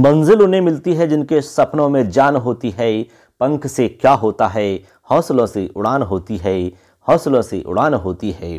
मंजिल उन्हें मिलती है जिनके सपनों में जान होती है पंख से क्या होता है हौसलों से उड़ान होती है हौसलों से उड़ान होती है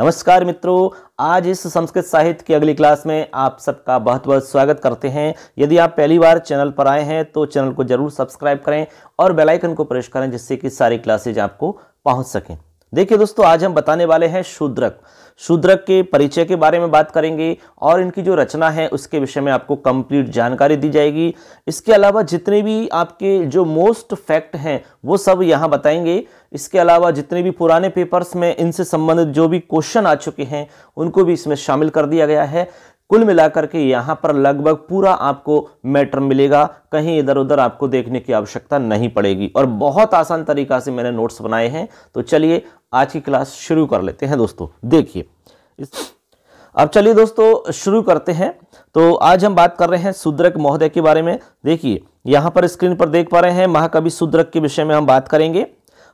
नमस्कार मित्रों आज इस संस्कृत साहित्य की अगली क्लास में आप सबका बहुत बहुत स्वागत करते हैं यदि आप पहली बार चैनल पर आए हैं तो चैनल को जरूर सब्सक्राइब करें और बेल आइकन को प्रेस करें जिससे कि सारी क्लासेज आपको पहुंच सकें देखिए दोस्तों आज हम बताने वाले हैं शूद्रक शूद्रक के परिचय के बारे में बात करेंगे और इनकी जो रचना है उसके विषय में आपको कंप्लीट जानकारी दी जाएगी इसके अलावा जितने भी आपके जो मोस्ट फैक्ट हैं वो सब यहाँ बताएंगे इसके अलावा जितने भी पुराने पेपर्स में इनसे संबंधित जो भी क्वेश्चन आ चुके हैं उनको भी इसमें शामिल कर दिया गया है कुल मिलाकर के यहाँ पर लगभग पूरा आपको मैटर मिलेगा कहीं इधर उधर आपको देखने की आवश्यकता नहीं पड़ेगी और बहुत आसान तरीका से मैंने नोट्स बनाए हैं तो चलिए आज की क्लास शुरू कर लेते हैं दोस्तों देखिए अब चलिए दोस्तों शुरू करते हैं तो आज हम बात कर रहे हैं शूद्रक महोदय के बारे में देखिए यहाँ पर स्क्रीन पर देख पा रहे हैं महाकवि शूद्रक के विषय में हम बात करेंगे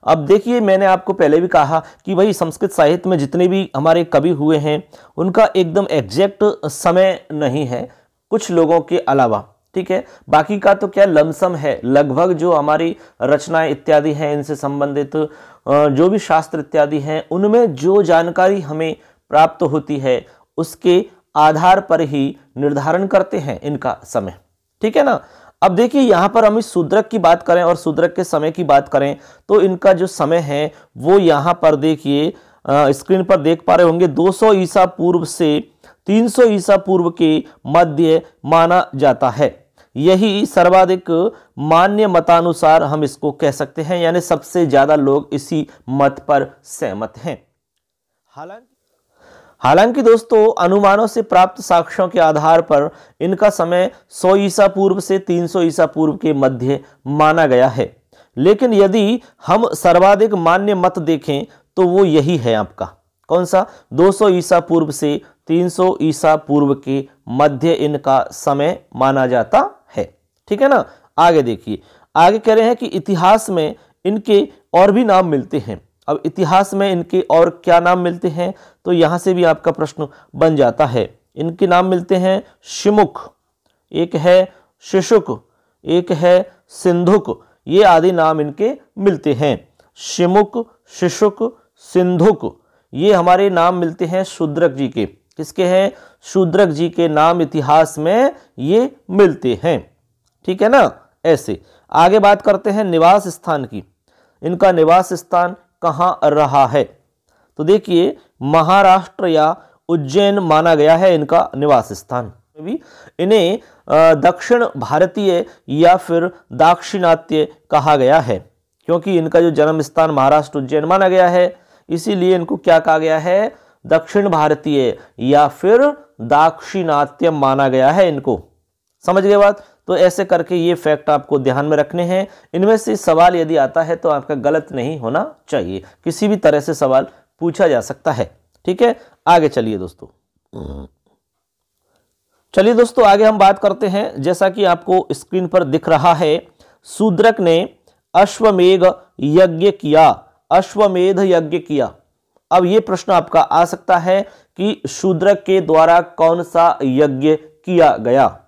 अब देखिए मैंने आपको पहले भी कहा कि भाई संस्कृत साहित्य में जितने भी हमारे कवि हुए हैं उनका एकदम एग्जैक्ट समय नहीं है कुछ लोगों के अलावा ठीक है बाकी का तो क्या लमसम है लगभग जो हमारी रचनाएं इत्यादि हैं इनसे संबंधित जो भी शास्त्र इत्यादि हैं उनमें जो जानकारी हमें प्राप्त होती है उसके आधार पर ही निर्धारण करते हैं इनका समय ठीक है ना अब देखिए यहाँ पर हम इस शूद्रक की बात करें और शूद्रक के समय की बात करें तो इनका जो समय है वो यहाँ पर देखिए स्क्रीन पर देख पा रहे होंगे 200 ईसा पूर्व से 300 ईसा पूर्व के मध्य माना जाता है यही सर्वाधिक मान्य मतानुसार हम इसको कह सकते हैं यानी सबसे ज़्यादा लोग इसी मत पर सहमत हैं हालांकि हालांकि दोस्तों अनुमानों से प्राप्त साक्ष्यों के आधार पर इनका समय 100 ईसा पूर्व से 300 ईसा पूर्व के मध्य माना गया है लेकिन यदि हम सर्वाधिक मान्य मत देखें तो वो यही है आपका कौन सा 200 ईसा पूर्व से 300 ईसा पूर्व के मध्य इनका समय माना जाता है ठीक है ना आगे देखिए आगे कह रहे हैं कि इतिहास में इनके और भी नाम मिलते हैं अब इतिहास में इनके और क्या नाम मिलते हैं तो यहाँ से भी आपका प्रश्न बन जाता है इनके नाम मिलते हैं शिमुख एक है शिशुक एक है सिंधुक ये आदि नाम इनके मिलते हैं शिमुक शिशुक सिंधुक ये हमारे नाम मिलते हैं शूद्रक जी के किसके हैं शूद्रक जी के नाम इतिहास में ये मिलते हैं ठीक है ना ऐसे आगे बात करते हैं निवास स्थान की इनका निवास स्थान कहाँ रहा है तो देखिए महाराष्ट्र या उज्जैन माना गया है इनका निवास स्थान भी इन्हें दक्षिण भारतीय या फिर दाक्षिणात्य कहा गया है क्योंकि इनका जो जन्म स्थान महाराष्ट्र उज्जैन माना गया है इसीलिए इनको क्या कहा गया है दक्षिण भारतीय या फिर दाक्षिणात्य माना गया है इनको समझ गए बात तो ऐसे करके ये फैक्ट आपको ध्यान में रखने हैं इनमें से सवाल यदि आता है तो आपका गलत नहीं होना चाहिए किसी भी तरह से सवाल पूछा जा सकता है ठीक है आगे चलिए दोस्तों चलिए दोस्तों आगे हम बात करते हैं जैसा कि आपको स्क्रीन पर दिख रहा है सूद्रक ने अश्वमेघ यज्ञ किया अश्वमेध यज्ञ किया अब ये प्रश्न आपका आ सकता है कि शूद्रक के द्वारा कौन सा यज्ञ किया गया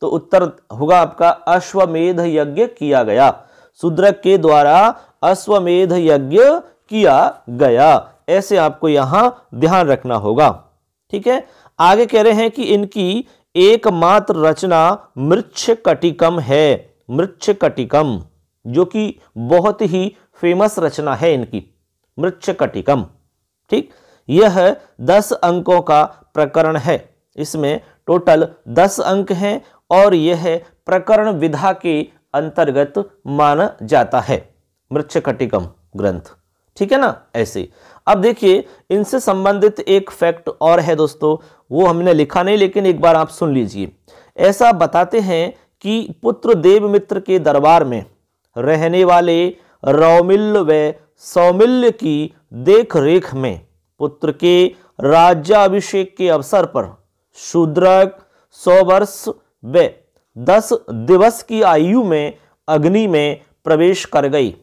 तो उत्तर होगा आपका अश्वमेध यज्ञ किया गया शूद्र के द्वारा अश्वमेध यज्ञ किया गया ऐसे आपको यहां ध्यान रखना होगा ठीक है आगे कह रहे हैं कि इनकी एकमात्र रचना मृक्ष कटिकम है मृक्ष कटिकम जो कि बहुत ही फेमस रचना है इनकी मृक्ष कटिकम ठीक यह दस अंकों का प्रकरण है इसमें टोटल दस अंक हैं और यह प्रकरण विधा के अंतर्गत माना जाता है मृक्षकटिकम ग्रंथ ठीक है ना ऐसे अब देखिए इनसे संबंधित एक फैक्ट और है दोस्तों वो हमने लिखा नहीं लेकिन एक बार आप सुन लीजिए ऐसा बताते हैं कि पुत्र देव मित्र के दरबार में रहने वाले रौमिल्य व सौमिल्य की देखरेख में पुत्र के राज्याभिषेक के अवसर पर शूद्रक सौ वर्ष वे दस दिवस की आयु में अग्नि में प्रवेश कर गई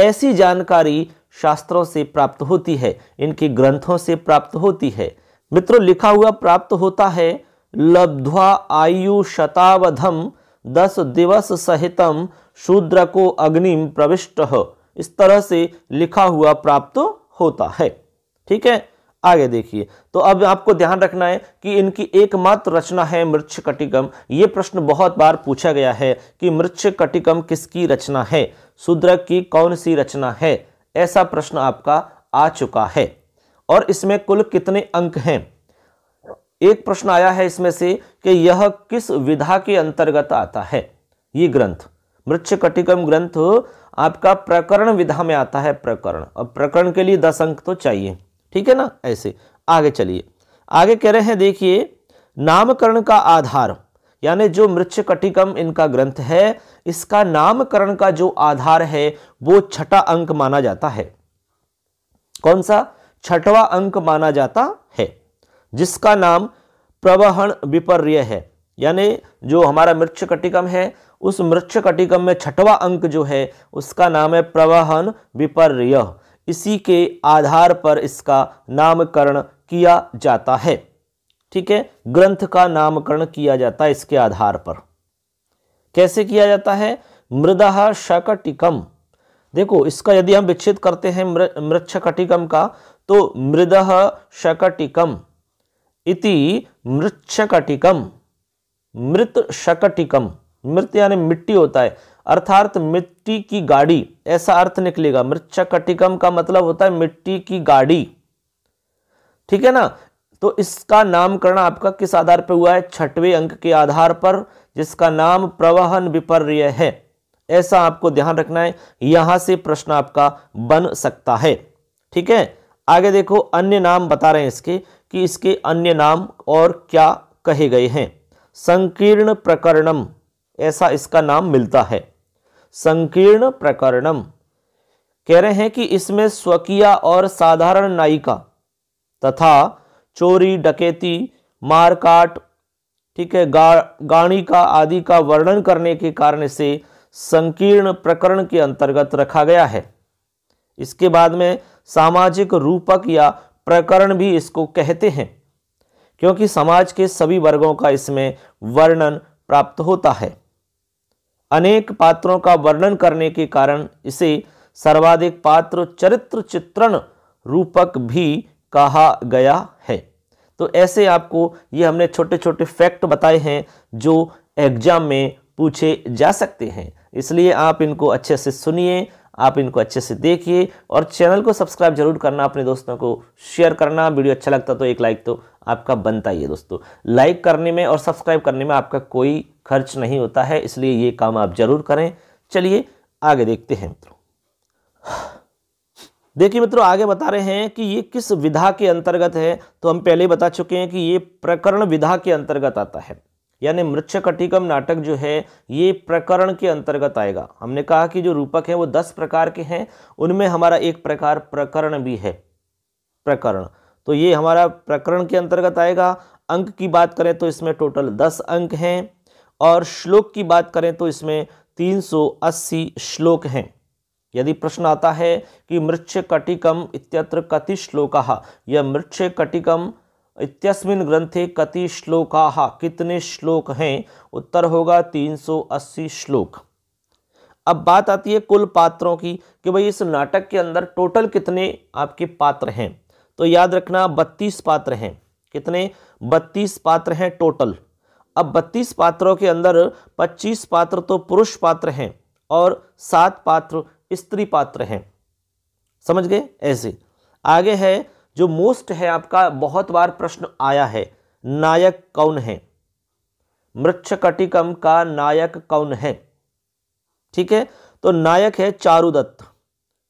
ऐसी जानकारी शास्त्रों से प्राप्त होती है इनके ग्रंथों से प्राप्त होती है मित्रों लिखा हुआ प्राप्त होता है लब्ध्वा आयु शतावधम दस दिवस सहितम शूद्र को अग्नि प्रविष्ट इस तरह से लिखा हुआ प्राप्त होता है ठीक है आगे देखिए तो अब आपको ध्यान रखना है कि इनकी एकमात्र रचना है मृक्ष कटिकम ये प्रश्न बहुत बार पूछा गया है कि मृक्ष कटिकम किसकी रचना है शूद्रक की कौन सी रचना है ऐसा प्रश्न आपका आ चुका है और इसमें कुल कितने अंक हैं एक प्रश्न आया है इसमें से कि यह किस विधा के अंतर्गत आता है ये ग्रंथ मृक्ष कटिकम ग्रंथ आपका प्रकरण विधा में आता है प्रकरण और प्रकरण के लिए दस अंक तो चाहिए ठीक है ना ऐसे आगे चलिए आगे कह रहे हैं देखिए नामकरण का आधार यानी जो मृक्षकटिकम इनका ग्रंथ है इसका नामकरण का जो आधार है वो छठा अंक माना जाता है कौन सा छठवा अंक माना जाता है जिसका नाम प्रवहन विपर्य है यानी जो हमारा मृक्षकटिकम है उस मृक्षकटिकम में छठवा अंक जो है उसका नाम है प्रवहन विपर्य इसी के आधार पर इसका नामकरण किया जाता है ठीक है ग्रंथ का नामकरण किया जाता है इसके आधार पर कैसे किया जाता है मृदा शकटिकम देखो इसका यदि हम विच्छेद करते हैं मृक्षकटिकम का तो मृद शकटिकम इति मृक्षकटिकम मृत शकटिकम मृत यानी मिट्टी होता है अर्थात मिट्टी की गाड़ी ऐसा अर्थ निकलेगा कटिकम का मतलब होता है मिट्टी की गाड़ी ठीक है ना तो इसका नामकरण आपका किस आधार पर हुआ है छठवें अंक के आधार पर जिसका नाम प्रवहन विपर्य है ऐसा आपको ध्यान रखना है यहां से प्रश्न आपका बन सकता है ठीक है आगे देखो अन्य नाम बता रहे हैं इसके कि इसके अन्य नाम और क्या कहे गए हैं संकीर्ण प्रकरणम ऐसा इसका नाम मिलता है संकीर्ण प्रकरणम कह रहे हैं कि इसमें स्वकीय और साधारण नायिका तथा चोरी डकैती मारकाट ठीक है गा गाणी का आदि का वर्णन करने के कारण से संकीर्ण प्रकरण के अंतर्गत रखा गया है इसके बाद में सामाजिक रूपक या प्रकरण भी इसको कहते हैं क्योंकि समाज के सभी वर्गों का इसमें वर्णन प्राप्त होता है अनेक पात्रों का वर्णन करने के कारण इसे सर्वाधिक पात्र चरित्र चित्रण रूपक भी कहा गया है तो ऐसे आपको ये हमने छोटे छोटे फैक्ट बताए हैं जो एग्जाम में पूछे जा सकते हैं इसलिए आप इनको अच्छे से सुनिए आप इनको अच्छे से देखिए और चैनल को सब्सक्राइब जरूर करना अपने दोस्तों को शेयर करना वीडियो अच्छा लगता तो एक लाइक तो आपका बनता ही है दोस्तों लाइक करने में और सब्सक्राइब करने में आपका कोई खर्च नहीं होता है इसलिए ये काम आप ज़रूर करें चलिए आगे देखते हैं मित्रों देखिए मित्रों आगे बता रहे हैं कि ये किस विधा के अंतर्गत है तो हम पहले बता चुके हैं कि ये प्रकरण विधा के अंतर्गत आता है यानी मृक्षकटिकम नाटक जो है ये प्रकरण के अंतर्गत आएगा हमने कहा कि जो रूपक हैं वो दस प्रकार के हैं उनमें हमारा एक प्रकार प्रकरण भी है प्रकरण तो ये हमारा प्रकरण के अंतर्गत आएगा अंक की बात करें तो इसमें टोटल दस अंक हैं और श्लोक की बात करें तो इसमें 380 श्लोक हैं यदि प्रश्न आता है कि मृक्ष कटिकम इत्यत्र कति श्लोका या मृक्ष कटिकम इत्यस्मिन ग्रंथे कति श्लोका कितने श्लोक हैं उत्तर होगा 380 श्लोक अब बात आती है कुल पात्रों की कि भाई इस नाटक के अंदर टोटल कितने आपके पात्र हैं तो याद रखना बत्तीस पात्र हैं कितने बत्तीस पात्र हैं टोटल अब बत्तीस पात्रों के अंदर पच्चीस पात्र तो पुरुष पात्र हैं और सात पात्र स्त्री पात्र हैं समझ गए ऐसे आगे है जो मोस्ट है आपका बहुत बार प्रश्न आया है नायक कौन है मृक्षकटिकम का नायक कौन है ठीक है तो नायक है चारुदत्त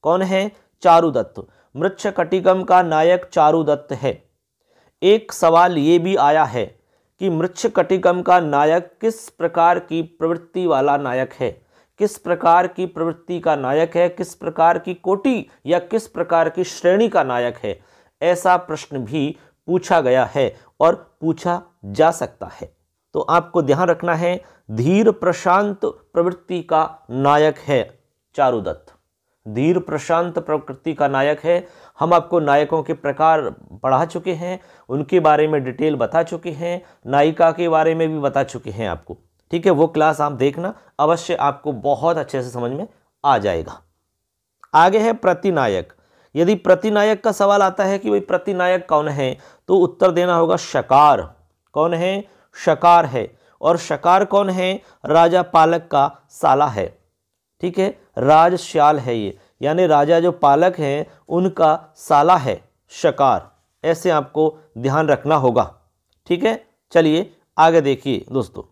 कौन है चारुदत्त मृक्षकटिकम का नायक चारुदत्त है एक सवाल ये भी आया है कि मृक्ष कटिकम का नायक किस प्रकार की प्रवृत्ति वाला नायक है किस प्रकार की प्रवृत्ति का नायक है किस प्रकार की कोटि या किस प्रकार की श्रेणी का नायक है ऐसा प्रश्न भी पूछा गया है और पूछा जा सकता है तो आपको ध्यान रखना है धीर प्रशांत प्रवृत्ति का नायक है चारुदत्त धीर प्रशांत प्रकृति का नायक है हम आपको नायकों के प्रकार पढ़ा चुके हैं उनके बारे में डिटेल बता चुके हैं नायिका के बारे में भी बता चुके हैं आपको ठीक है वो क्लास आप देखना अवश्य आपको बहुत अच्छे से समझ में आ जाएगा आगे है प्रतिनायक यदि प्रतिनायक का सवाल आता है कि भाई प्रतिनायक कौन है तो उत्तर देना होगा शकार कौन है शकार है और शकार कौन है राजा पालक का साला है ठीक है राजश्याल है ये यानी राजा जो पालक हैं उनका साला है शकार ऐसे आपको ध्यान रखना होगा ठीक है चलिए आगे देखिए दोस्तों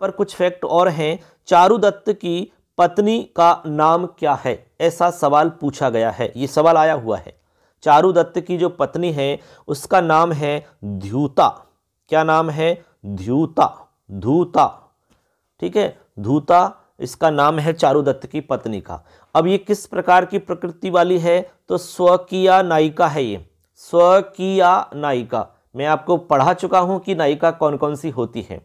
पर कुछ फैक्ट और हैं चारुदत्त की पत्नी का नाम क्या है ऐसा सवाल पूछा गया है ये सवाल आया हुआ है चारुदत्त की जो पत्नी है उसका नाम है ध्यूता क्या नाम है ध्यूता धूता ठीक है धूता इसका नाम है चारुदत्त की पत्नी का अब ये किस प्रकार की प्रकृति वाली है तो किया नायिका है ये किया नायिका मैं आपको पढ़ा चुका हूं कि नायिका कौन कौन सी होती है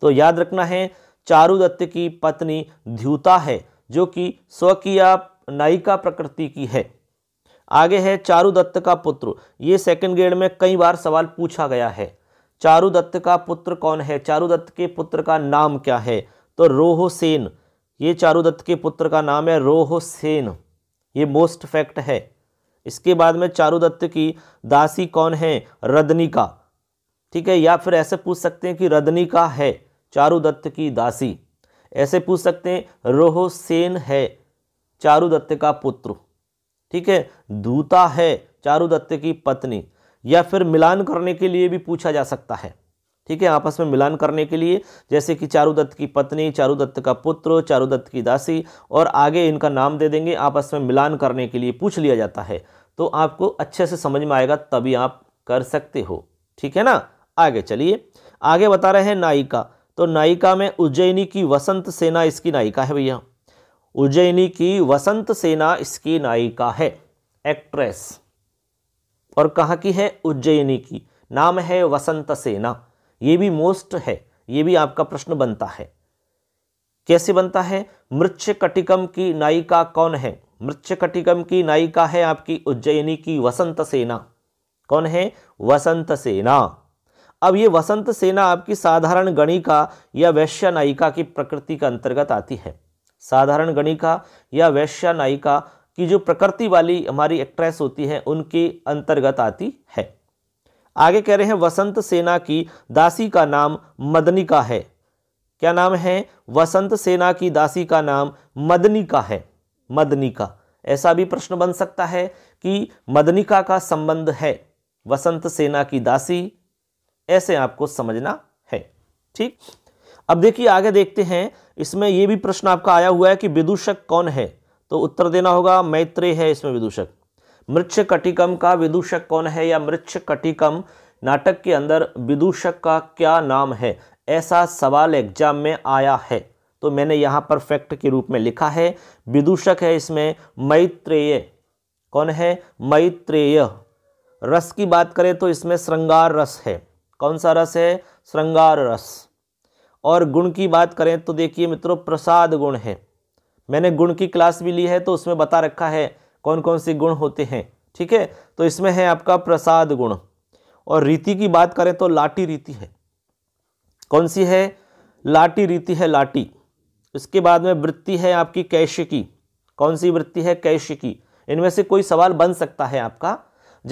तो याद रखना है चारुदत्त की पत्नी ध्यूता है जो कि किया नायिका प्रकृति की है आगे है चारुदत्त का पुत्र ये सेकंड ग्रेड में कई बार सवाल पूछा गया है चारुदत्त का पुत्र कौन है चारुदत्त के पुत्र का नाम क्या है तो रोहसेन ये चारुदत्त के पुत्र का नाम है रोहसेन ये मोस्ट फैक्ट है इसके बाद में चारुदत्त की दासी कौन है रदनिका ठीक है या फिर ऐसे पूछ सकते हैं कि रदनिका है चारुदत्त की दासी ऐसे पूछ सकते हैं रोहसेन है चारुदत्त का पुत्र ठीक है दूता है चारुदत्त की पत्नी या फिर मिलान करने के लिए भी पूछा जा सकता है ठीक है आपस में मिलान करने के लिए जैसे कि चारुदत्त की पत्नी चारुदत्त का पुत्र चारुदत्त की दासी और आगे इनका नाम दे देंगे आपस में मिलान करने के लिए पूछ लिया जाता है तो आपको अच्छे से समझ में आएगा तभी आप कर सकते हो ठीक है ना आगे चलिए आगे बता रहे हैं नायिका तो नायिका में उज्जैनी की वसंत सेना इसकी नायिका है भैया उज्जैनी की वसंत सेना इसकी नायिका है एक्ट्रेस और कहाँ की है उज्जैनी की नाम है वसंत सेना ये भी मोस्ट है ये भी आपका प्रश्न बनता है कैसे बनता है मृक्षकटिकम कटिकम की नायिका कौन है मृक्षकटिकम कटिकम की नायिका है आपकी उज्जैनी की वसंत सेना कौन है वसंत सेना अब ये वसंत सेना आपकी साधारण गणिका या वैश्य नायिका की प्रकृति के अंतर्गत आती है साधारण गणिका या वैश्य नायिका की जो प्रकृति वाली हमारी एक्ट्रेस होती है उनके अंतर्गत आती है आगे कह रहे हैं वसंत सेना की दासी का नाम मदनिका है क्या नाम है वसंत सेना की दासी का नाम मदनिका है मदनिका ऐसा भी प्रश्न बन सकता है कि मदनिका का संबंध है वसंत सेना की दासी ऐसे आपको समझना है ठीक अब देखिए आगे देखते हैं इसमें यह भी प्रश्न आपका आया हुआ है कि विदूषक कौन है तो उत्तर देना होगा मैत्रेय है इसमें विदूषक मृक्ष कटिकम का विदूषक कौन है या मृक्ष कटिकम नाटक के अंदर विदूषक का क्या नाम है ऐसा सवाल एग्जाम में आया है तो मैंने यहाँ पर फैक्ट के रूप में लिखा है विदूषक है इसमें मैत्रेय कौन है मैत्रेय रस की बात करें तो इसमें श्रृंगार रस है कौन सा रस है श्रृंगार रस और गुण की बात करें तो देखिए मित्रों प्रसाद गुण है मैंने गुण की क्लास भी ली है तो उसमें बता रखा है कौन कौन से गुण होते हैं ठीक है तो इसमें है आपका प्रसाद गुण और रीति की बात करें तो लाठी रीति है कौन सी है लाठी रीति है लाठी उसके बाद में वृत्ति है आपकी कैश की कौन सी वृत्ति है कैश की इनमें से कोई सवाल बन सकता है आपका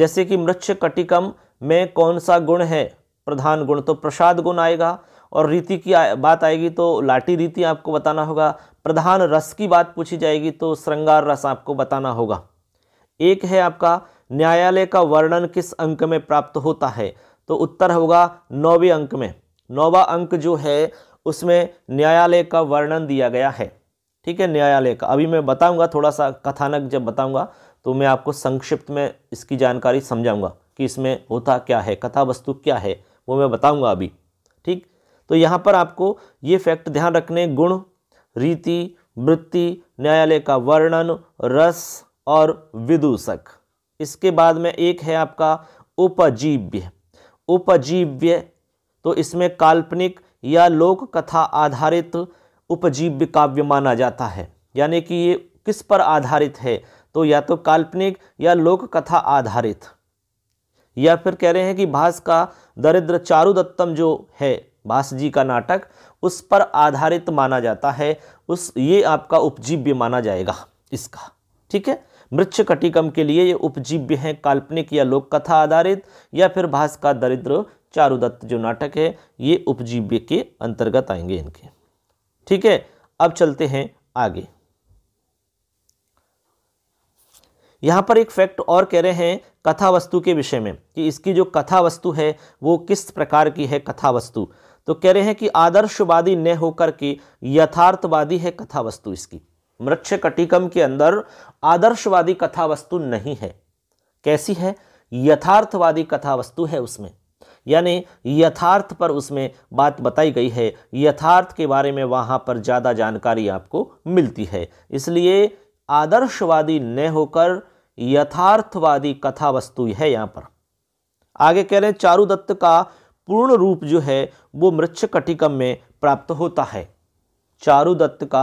जैसे कि मृक्ष कटिकम में कौन सा गुण है प्रधान गुण तो प्रसाद गुण आएगा और रीति की बात आएगी तो लाठी रीति आपको बताना होगा प्रधान रस की बात पूछी जाएगी तो श्रृंगार रस आपको बताना होगा एक है आपका न्यायालय का वर्णन किस अंक में प्राप्त होता है तो उत्तर होगा नौवे अंक में नौवा अंक जो है उसमें न्यायालय का वर्णन दिया गया है ठीक है न्यायालय का अभी मैं बताऊंगा थोड़ा सा कथानक जब बताऊंगा तो मैं आपको संक्षिप्त में इसकी जानकारी समझाऊंगा कि इसमें होता क्या है कथा वस्तु क्या है वो मैं बताऊंगा अभी ठीक तो यहाँ पर आपको ये फैक्ट ध्यान रखने गुण रीति वृत्ति न्यायालय का वर्णन रस और विदूषक इसके बाद में एक है आपका उपजीव्य उपजीव्य तो इसमें काल्पनिक या लोक कथा आधारित उपजीव्य काव्य माना जाता है यानी कि ये किस पर आधारित है तो या तो काल्पनिक या लोक कथा आधारित या फिर कह रहे हैं कि भास का दरिद्र चारुदत्तम जो है बास जी का नाटक उस पर आधारित माना जाता है उस ये आपका उपजीव्य माना जाएगा इसका ठीक है कटिकम के लिए ये उपजीव्य हैं काल्पनिक या लोक कथा आधारित या फिर भास का दरिद्र चारुदत्त जो नाटक है ये उपजीव्य के अंतर्गत आएंगे इनके ठीक है अब चलते हैं आगे यहाँ पर एक फैक्ट और कह रहे हैं कथा वस्तु के विषय में कि इसकी जो कथा वस्तु है वो किस प्रकार की है कथा वस्तु तो कह रहे हैं कि आदर्शवादी न होकर के यथार्थवादी है कथा वस्तु इसकी मृक्ष कटिकम के अंदर आदर्शवादी कथा वस्तु नहीं है कैसी है यथार्थवादी कथा वस्तु है उसमें यानी यथार्थ पर उसमें बात बताई गई है यथार्थ के बारे में वहां पर ज़्यादा जानकारी आपको मिलती है इसलिए आदर्शवादी न होकर यथार्थवादी कथा वस्तु है यहां पर आगे कह रहे हैं चारुदत्त का पूर्ण रूप जो है वो मृक्ष में प्राप्त होता है चारुदत्त का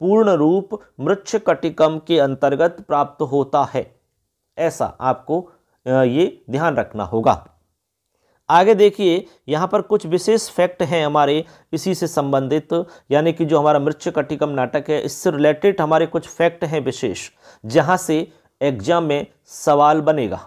पूर्ण रूप मृक्ष कटिकम के अंतर्गत प्राप्त होता है ऐसा आपको ये ध्यान रखना होगा आगे देखिए यहाँ पर कुछ विशेष फैक्ट हैं हमारे इसी से संबंधित यानी कि जो हमारा मृक्ष कटिकम नाटक है इससे रिलेटेड हमारे कुछ फैक्ट हैं विशेष जहाँ से एग्जाम में सवाल बनेगा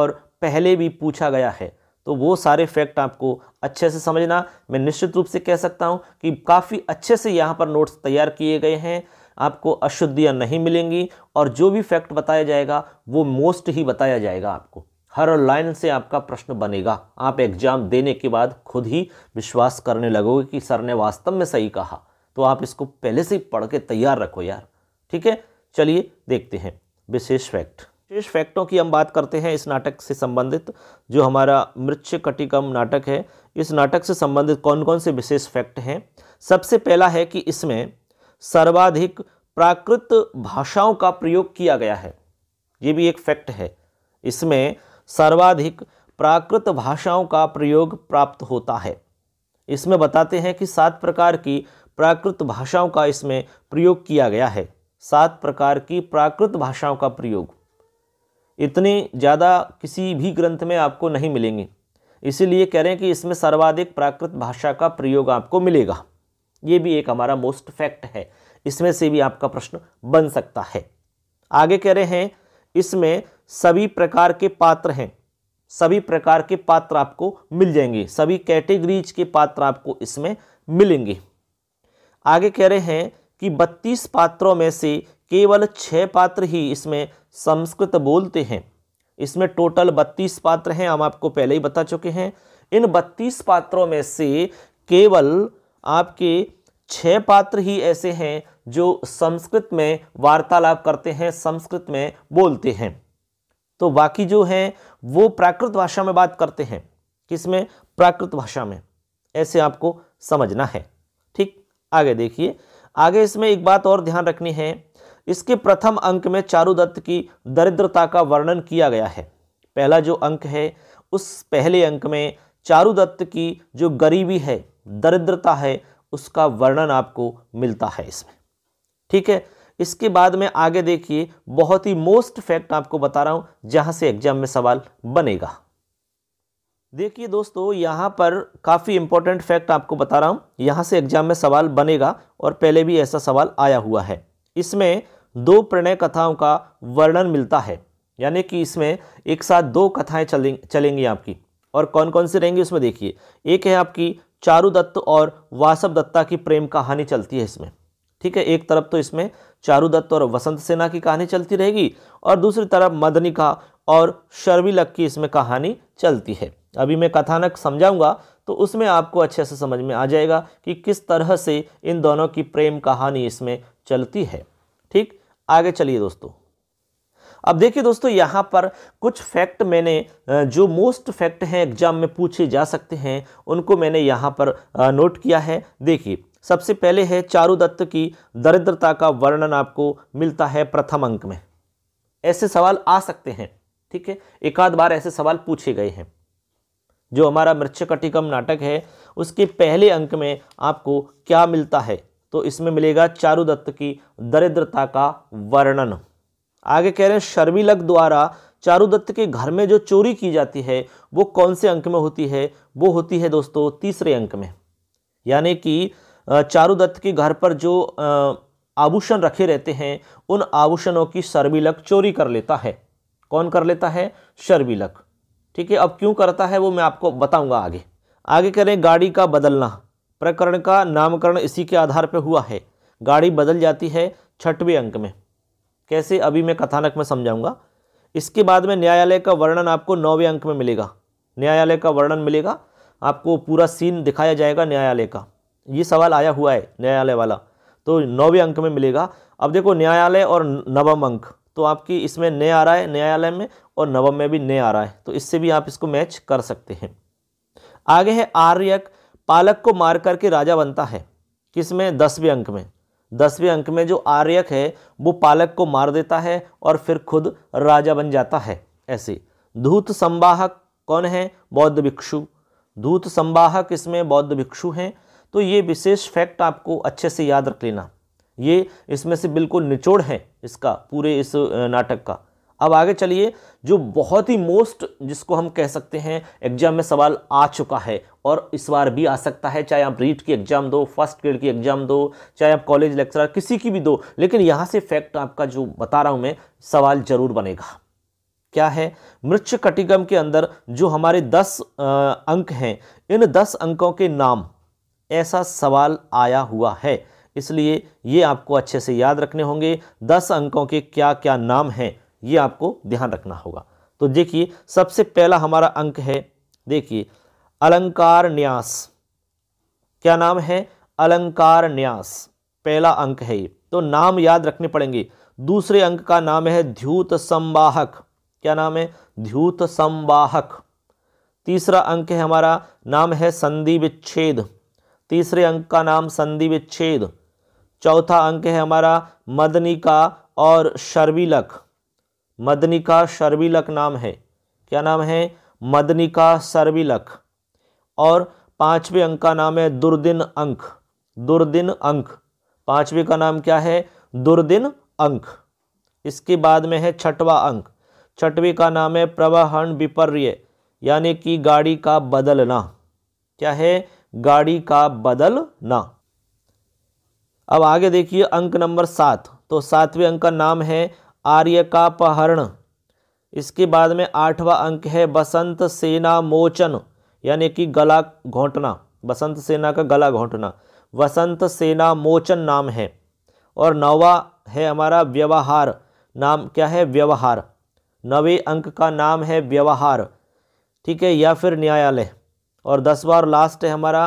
और पहले भी पूछा गया है तो वो सारे फैक्ट आपको अच्छे से समझना मैं निश्चित रूप से कह सकता हूँ कि काफ़ी अच्छे से यहाँ पर नोट्स तैयार किए गए हैं आपको अशुद्धियाँ नहीं मिलेंगी और जो भी फैक्ट बताया जाएगा वो मोस्ट ही बताया जाएगा आपको हर लाइन से आपका प्रश्न बनेगा आप एग्जाम देने के बाद खुद ही विश्वास करने लगोगे कि सर ने वास्तव में सही कहा तो आप इसको पहले से ही पढ़ के तैयार रखो यार ठीक है चलिए देखते हैं विशेष फैक्ट विशेष फैक्टों की हम बात करते हैं इस नाटक से संबंधित जो हमारा मृक्ष कटिकम नाटक है इस नाटक से संबंधित कौन कौन से विशेष फैक्ट हैं सबसे पहला है कि इसमें सर्वाधिक प्राकृत भाषाओं का प्रयोग किया गया है ये भी एक फैक्ट है इसमें सर्वाधिक प्राकृत भाषाओं का प्रयोग प्राप्त होता है इसमें बताते हैं कि सात प्रकार की प्राकृत भाषाओं का इसमें प्रयोग किया गया है सात प्रकार की प्राकृत भाषाओं का प्रयोग इतने ज़्यादा किसी भी ग्रंथ में आपको नहीं मिलेंगे इसीलिए कह रहे हैं कि इसमें सर्वाधिक प्राकृत भाषा का प्रयोग आपको मिलेगा ये भी एक हमारा मोस्ट फैक्ट है इसमें से भी आपका प्रश्न बन सकता है आगे कह रहे हैं इसमें सभी प्रकार के पात्र हैं सभी प्रकार के पात्र आपको मिल जाएंगे सभी कैटेगरीज के पात्र आपको इसमें मिलेंगे आगे कह रहे हैं कि 32 पात्रों में से केवल छः पात्र ही इसमें संस्कृत बोलते हैं इसमें टोटल बत्तीस पात्र हैं हम आपको पहले ही बता चुके हैं इन बत्तीस पात्रों में से केवल आपके छः पात्र ही ऐसे हैं जो संस्कृत में वार्तालाप करते हैं संस्कृत में बोलते हैं तो बाकी जो हैं वो प्राकृत भाषा में बात करते हैं किसमें प्राकृत भाषा में ऐसे आपको समझना है ठीक आगे देखिए आगे इसमें एक बात और ध्यान रखनी है इसके प्रथम अंक में चारुदत्त की दरिद्रता का वर्णन किया गया है पहला जो अंक है उस पहले अंक में चारुदत्त की जो गरीबी है दरिद्रता है उसका वर्णन आपको मिलता है इसमें ठीक है इसके बाद में आगे देखिए बहुत ही मोस्ट फैक्ट आपको बता रहा हूँ जहाँ से एग्जाम में सवाल बनेगा देखिए दोस्तों यहाँ पर काफ़ी इंपॉर्टेंट फैक्ट आपको बता रहा हूँ यहाँ से एग्जाम में सवाल बनेगा और पहले भी ऐसा सवाल आया हुआ है इसमें दो प्रणय कथाओं का वर्णन मिलता है यानी कि इसमें एक साथ दो कथाएं चलें चलेंगी आपकी और कौन कौन सी रहेंगी उसमें देखिए एक है आपकी चारू दत्त और वासव दत्ता की प्रेम कहानी चलती है इसमें ठीक है एक तरफ तो इसमें चारू दत्त और वसंत सेना की कहानी चलती रहेगी और दूसरी तरफ मदनिका और शर्विलक की इसमें कहानी चलती है अभी मैं कथानक समझाऊंगा तो उसमें आपको अच्छे से समझ में आ जाएगा कि किस तरह से इन दोनों की प्रेम कहानी इसमें चलती है ठीक आगे चलिए दोस्तों अब देखिए दोस्तों यहाँ पर कुछ फैक्ट मैंने जो मोस्ट फैक्ट हैं एग्जाम में पूछे जा सकते हैं उनको मैंने यहाँ पर नोट किया है देखिए सबसे पहले है चारू दत्त की दरिद्रता का वर्णन आपको मिलता है प्रथम अंक में ऐसे सवाल आ सकते हैं ठीक है एक आध बार ऐसे सवाल पूछे गए हैं जो हमारा मृक्षकटिकम नाटक है उसके पहले अंक में आपको क्या मिलता है तो इसमें मिलेगा चारुदत्त की दरिद्रता का वर्णन आगे कह रहे हैं शर्मिलक द्वारा चारुदत्त के घर में जो चोरी की जाती है वो कौन से अंक में होती है वो होती है दोस्तों तीसरे अंक में यानी कि चारुदत्त के घर पर जो आभूषण रखे रहते हैं उन आभूषणों की शर्मिलक चोरी कर लेता है कौन कर लेता है शर्मिलक ठीक है अब क्यों करता है वो मैं आपको बताऊंगा आगे आगे करें गाड़ी का बदलना प्रकरण का नामकरण इसी के आधार पर हुआ है गाड़ी बदल जाती है छठवें अंक में कैसे अभी मैं कथानक में समझाऊंगा इसके बाद में न्यायालय का वर्णन आपको नौवें अंक में मिलेगा न्यायालय का वर्णन मिलेगा आपको पूरा सीन दिखाया जाएगा न्यायालय का ये सवाल आया हुआ है न्यायालय वाला तो नौवें अंक में मिलेगा अब देखो न्यायालय और नवम अंक तो आपकी इसमें नए आ रहा है न्यायालय में और नवम में भी नए आ रहा है तो इससे भी आप इसको मैच कर सकते हैं आगे है आर्यक पालक को मार करके राजा बनता है किसमें दसवें अंक में दसवें अंक में जो आर्यक है वो पालक को मार देता है और फिर खुद राजा बन जाता है ऐसे धूत संवाहक कौन है बौद्ध भिक्षु धूत संवाहक इसमें बौद्ध भिक्षु हैं तो ये विशेष फैक्ट आपको अच्छे से याद रख लेना ये इसमें से बिल्कुल निचोड़ है इसका पूरे इस नाटक का अब आगे चलिए जो बहुत ही मोस्ट जिसको हम कह सकते हैं एग्जाम में सवाल आ चुका है और इस बार भी आ सकता है चाहे आप रीट की एग्ज़ाम दो फर्स्ट ग्रेड की एग्ज़ाम दो चाहे आप कॉलेज लेक्चरर किसी की भी दो लेकिन यहाँ से फैक्ट आपका जो बता रहा हूँ मैं सवाल ज़रूर बनेगा क्या है मृक्ष कटिगम के अंदर जो हमारे दस अंक हैं इन दस अंकों के नाम ऐसा सवाल आया हुआ है इसलिए ये आपको अच्छे से याद रखने होंगे दस अंकों के क्या क्या नाम हैं ये आपको ध्यान रखना होगा तो देखिए सबसे पहला हमारा अंक है देखिए अलंकार न्यास क्या नाम है अलंकार न्यास पहला अंक है ये तो नाम याद रखने पड़ेंगे दूसरे अंक का नाम है ध्यूत संवाहक क्या नाम है ध्यूत संवाहक तीसरा अंक है हमारा नाम है संधि विच्छेद तीसरे अंक का नाम संधि विच्छेद चौथा अंक है हमारा मदनिका और शर्विलक मदनिका शर्विलक नाम है क्या नाम है मदनिका शर्विलक और पांचवें अंक का नाम है दुर्दिन अंक दुर्दिन अंक पाँचवें का नाम क्या है दुर्दिन अंक इसके बाद में है छठवा अंक छठवी का नाम है प्रवाहन विपर्य यानी कि गाड़ी का बदलना क्या है गाड़ी का बदलना अब आगे देखिए अंक नंबर सात तो सातवें अंक का नाम है आर्य का पहरण इसके बाद में आठवां अंक है बसंत सेना मोचन यानी कि गला घोंटना बसंत सेना का गला घोंटना वसंत सेना मोचन नाम है और नवा है हमारा व्यवहार नाम क्या है व्यवहार नवे अंक का नाम है व्यवहार ठीक है या फिर न्यायालय और दसवा और लास्ट है हमारा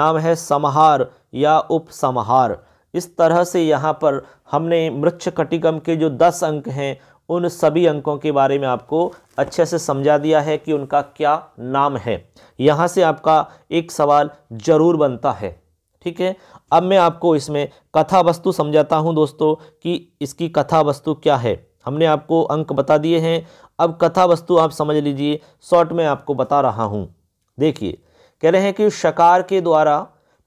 नाम है समहार या उपसमहार इस तरह से यहाँ पर हमने मृक्ष कटिगम के जो दस अंक हैं उन सभी अंकों के बारे में आपको अच्छे से समझा दिया है कि उनका क्या नाम है यहाँ से आपका एक सवाल ज़रूर बनता है ठीक है अब मैं आपको इसमें कथा वस्तु समझाता हूँ दोस्तों कि इसकी कथा वस्तु क्या है हमने आपको अंक बता दिए हैं अब कथा वस्तु आप समझ लीजिए शॉर्ट में आपको बता रहा हूँ देखिए कह रहे हैं कि शकार के द्वारा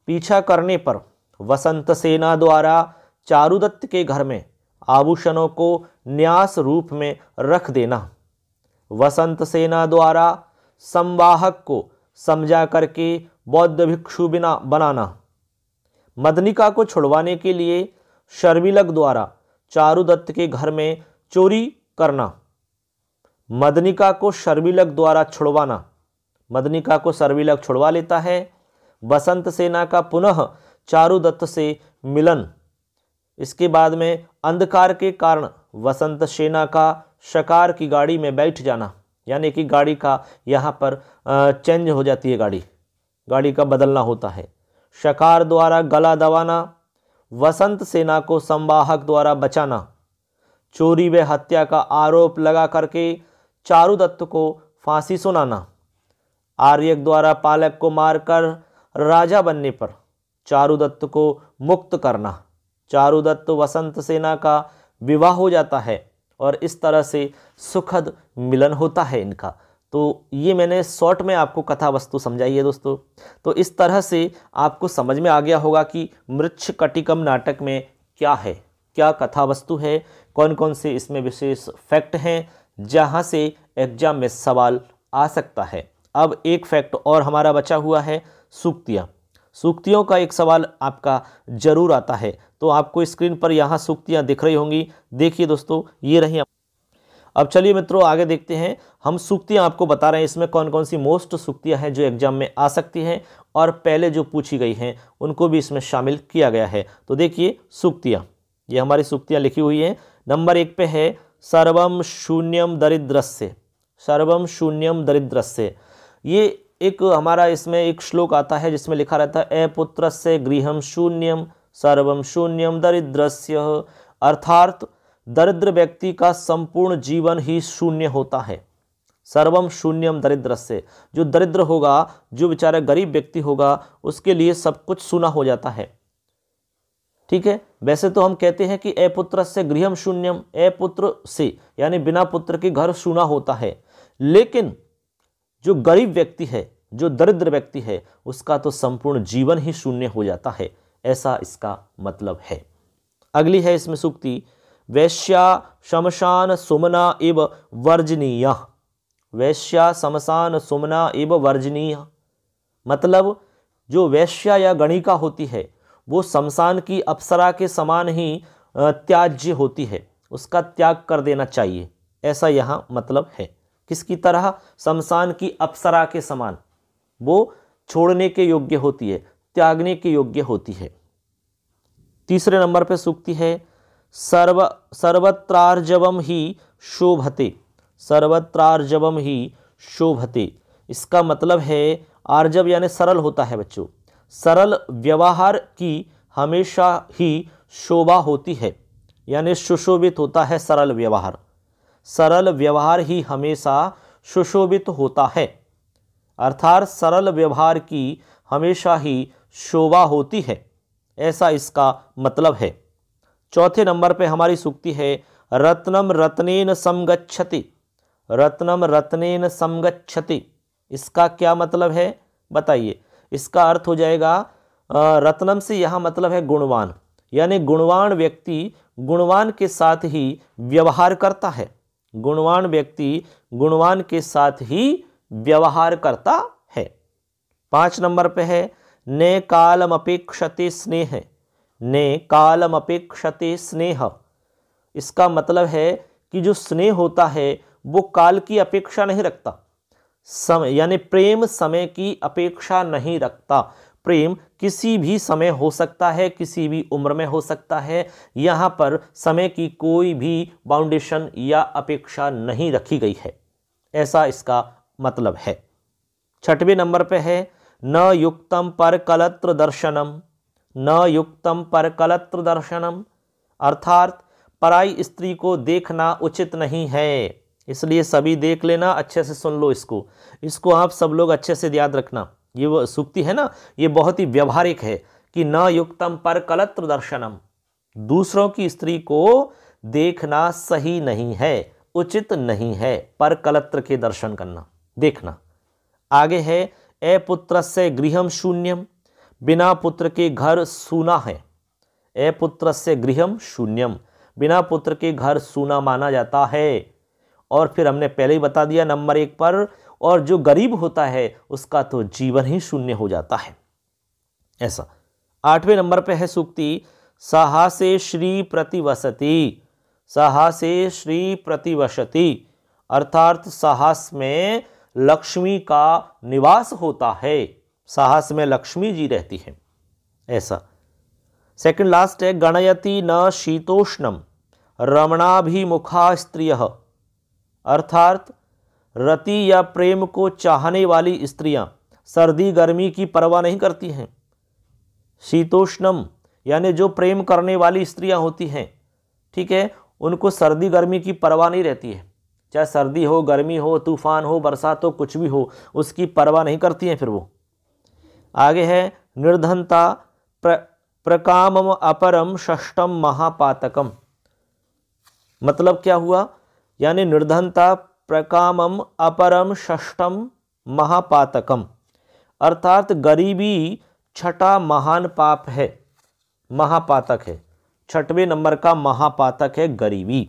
पीछा करने पर वसंत सेना द्वारा चारुदत्त के घर में आभूषणों को न्यास रूप में रख देना वसंत सेना द्वारा संवाहक को समझा करके बौद्ध भिक्षु बिना बनाना मदनिका को छुड़वाने के लिए शर्मिलक द्वारा चारुदत्त के घर में चोरी करना मदनिका को शर्मिलक द्वारा छुड़वाना मदनिका को सर्विलक छुड़वा लेता है बसंत सेना का पुनः चारुदत्त से मिलन इसके बाद में अंधकार के कारण वसंत सेना का शकार की गाड़ी में बैठ जाना यानी कि गाड़ी का यहाँ पर चेंज हो जाती है गाड़ी गाड़ी का बदलना होता है शकार द्वारा गला दबाना वसंत सेना को संवाहक द्वारा बचाना चोरी व हत्या का आरोप लगा करके चारुदत्त को फांसी सुनाना आर्यक द्वारा पालक को मारकर राजा बनने पर चारुदत्त को मुक्त करना चारुदत्त वसंत सेना का विवाह हो जाता है और इस तरह से सुखद मिलन होता है इनका तो ये मैंने शॉर्ट में आपको कथा वस्तु समझाई है दोस्तों तो इस तरह से आपको समझ में आ गया होगा कि मृक्ष कटिकम नाटक में क्या है क्या कथा वस्तु है कौन कौन से इसमें विशेष फैक्ट हैं जहाँ से एग्जाम में सवाल आ सकता है अब एक फैक्ट और हमारा बचा हुआ है सूक्तियाँ सूक्तियों का एक सवाल आपका ज़रूर आता है तो आपको स्क्रीन पर यहाँ सूक्तियाँ दिख रही होंगी देखिए दोस्तों ये रही अब चलिए मित्रों आगे देखते हैं हम सूक्तियाँ आपको बता रहे हैं इसमें कौन कौन सी मोस्ट सूक्तियाँ हैं जो एग्जाम में आ सकती हैं और पहले जो पूछी गई हैं उनको भी इसमें शामिल किया गया है तो देखिए सूक्तियाँ ये हमारी सूक्तियाँ लिखी हुई हैं नंबर एक पे है सर्वम शून्यम दरिद्रस्य सर्वम शून्यम दरिद्रस्य ये एक हमारा इसमें एक श्लोक आता है जिसमें लिखा रहता है ए पुत्र से गृहम शून्यम सर्वम शून्यम दरिद्रस्य अर्थात दरिद्र व्यक्ति का संपूर्ण जीवन ही शून्य होता है सर्वम शून्यम दरिद्र से जो दरिद्र होगा जो बेचारा गरीब व्यक्ति होगा उसके लिए सब कुछ सुना हो जाता है ठीक है वैसे तो हम कहते हैं कि ए पुत्र से गृहम शून्यम ए पुत्र से यानी बिना पुत्र के घर सुना होता है लेकिन जो गरीब व्यक्ति है जो दरिद्र व्यक्ति है उसका तो संपूर्ण जीवन ही शून्य हो जाता है ऐसा इसका मतलब है अगली है इसमें सुक्ति वैश्या शमशान सुमना इव वर्जनीय वैश्या शमशान सुमना इव वर्जनीय मतलब जो वैश्या या गणिका होती है वो शमशान की अप्सरा के समान ही त्याज्य होती है उसका त्याग कर देना चाहिए ऐसा यहाँ मतलब है किसकी तरह शमशान की अप्सरा के समान वो छोड़ने के योग्य होती है त्यागने के योग्य होती है तीसरे नंबर पर सूक्ति है सर्व सर्वत्रार्जवम ही शोभते सर्वत्रार्जवम ही शोभते इसका मतलब है आर्जव यानी सरल होता है बच्चों सरल व्यवहार की हमेशा ही शोभा होती है यानी सुशोभित होता है सरल व्यवहार सरल व्यवहार ही हमेशा सुशोभित होता है अर्थात सरल व्यवहार की हमेशा ही शोभा होती है ऐसा इसका मतलब है चौथे नंबर पे हमारी सूक्ति है रत्नम रत्नेन समगच्छति रत्नम रत्नेन समगच्छति इसका क्या मतलब है बताइए इसका अर्थ हो जाएगा रत्नम से यह मतलब है गुणवान यानी गुणवान व्यक्ति गुणवान के साथ ही व्यवहार करता है गुणवान व्यक्ति गुणवान के साथ ही व्यवहार करता है पांच नंबर पे है ने कालम अपेक्षते स्नेह ने कालम अपेक्षते स्नेह इसका मतलब है कि जो स्नेह होता है वो काल की अपेक्षा नहीं रखता समय यानी प्रेम समय की अपेक्षा नहीं रखता प्रेम किसी भी समय हो सकता है किसी भी उम्र में हो सकता है यहाँ पर समय की कोई भी बाउंडेशन या अपेक्षा नहीं रखी गई है ऐसा इसका मतलब है छठवें नंबर पे है न युक्तम पर कलत्र दर्शनम न युक्तम पर कलत्र दर्शनम अर्थात पराई स्त्री को देखना उचित नहीं है इसलिए सभी देख लेना अच्छे से सुन लो इसको इसको आप सब लोग अच्छे से याद रखना ये वो सूक्ति है ना ये बहुत ही व्यवहारिक है कि न युक्तम पर कलत्र दर्शनम दूसरों की स्त्री को देखना सही नहीं है उचित नहीं है पर कलत्र के दर्शन करना देखना आगे है ए पुत्र से गृहम शून्यम बिना पुत्र के घर सूना है ए पुत्र से गृहम शून्यम बिना पुत्र के घर सूना माना जाता है और फिर हमने पहले ही बता दिया नंबर एक पर और जो गरीब होता है उसका तो जीवन ही शून्य हो जाता है ऐसा आठवें नंबर पे है सूक्ति सहा से श्री प्रतिवसति सहा से श्री प्रतिवसति अर्थात साहस में लक्ष्मी का निवास होता है साहस में लक्ष्मी जी रहती है ऐसा सेकंड लास्ट है गणयति न शीतोष्णम रमणाभिमुखा स्त्रिय अर्थात रति या प्रेम को चाहने वाली स्त्रियां सर्दी गर्मी की परवाह नहीं करती हैं शीतोष्णम यानी जो प्रेम करने वाली स्त्रियां होती हैं ठीक है उनको सर्दी गर्मी की परवाह नहीं रहती है चाहे सर्दी हो गर्मी हो तूफान हो बरसात हो कुछ भी हो उसकी परवाह नहीं करती हैं फिर वो आगे है निर्धनता प्र प्रकाम अपरम षष्टम महापातकम मतलब क्या हुआ यानी निर्धनता प्रकामम अपरम षष्ठम महापातकम अर्थात गरीबी छठा महान पाप है महापातक है छठवें नंबर का महापातक है गरीबी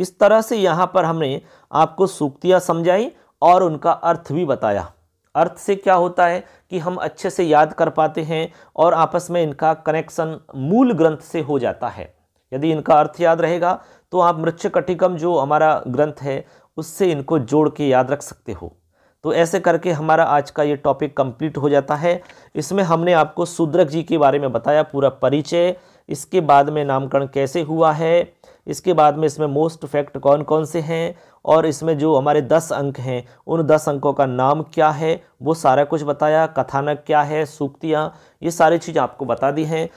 इस तरह से यहाँ पर हमने आपको सूक्तियाँ समझाई और उनका अर्थ भी बताया अर्थ से क्या होता है कि हम अच्छे से याद कर पाते हैं और आपस में इनका कनेक्शन मूल ग्रंथ से हो जाता है यदि इनका अर्थ याद रहेगा तो आप मृक्ष कटिकम जो हमारा ग्रंथ है उससे इनको जोड़ के याद रख सकते हो तो ऐसे करके हमारा आज का ये टॉपिक कंप्लीट हो जाता है इसमें हमने आपको शूद्रक जी के बारे में बताया पूरा परिचय इसके बाद में नामकरण कैसे हुआ है इसके बाद में इसमें मोस्ट फैक्ट कौन कौन से हैं और इसमें जो हमारे दस अंक हैं उन दस अंकों का नाम क्या है वो सारा कुछ बताया कथानक क्या है सूक्तियाँ ये सारी चीज़ आपको बता दी हैं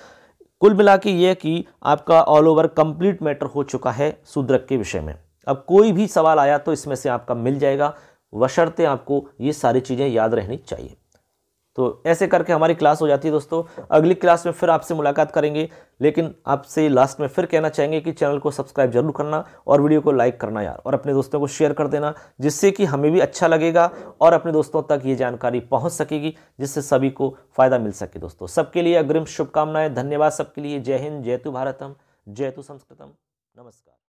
कुल मिला के ये कि आपका ऑल ओवर कंप्लीट मैटर हो चुका है शूद्रक के विषय में अब कोई भी सवाल आया तो इसमें से आपका मिल जाएगा वशर्ते आपको ये सारी चीज़ें याद रहनी चाहिए तो ऐसे करके हमारी क्लास हो जाती है दोस्तों अगली क्लास में फिर आपसे मुलाकात करेंगे लेकिन आपसे लास्ट में फिर कहना चाहेंगे कि चैनल को सब्सक्राइब जरूर करना और वीडियो को लाइक करना यार और अपने दोस्तों को शेयर कर देना जिससे कि हमें भी अच्छा लगेगा और अपने दोस्तों तक ये जानकारी पहुँच सकेगी जिससे सभी को फ़ायदा मिल सके दोस्तों सबके लिए अग्रिम शुभकामनाएं धन्यवाद सबके लिए जय हिंद जय तु भारतम जय तु संस्कृतम नमस्कार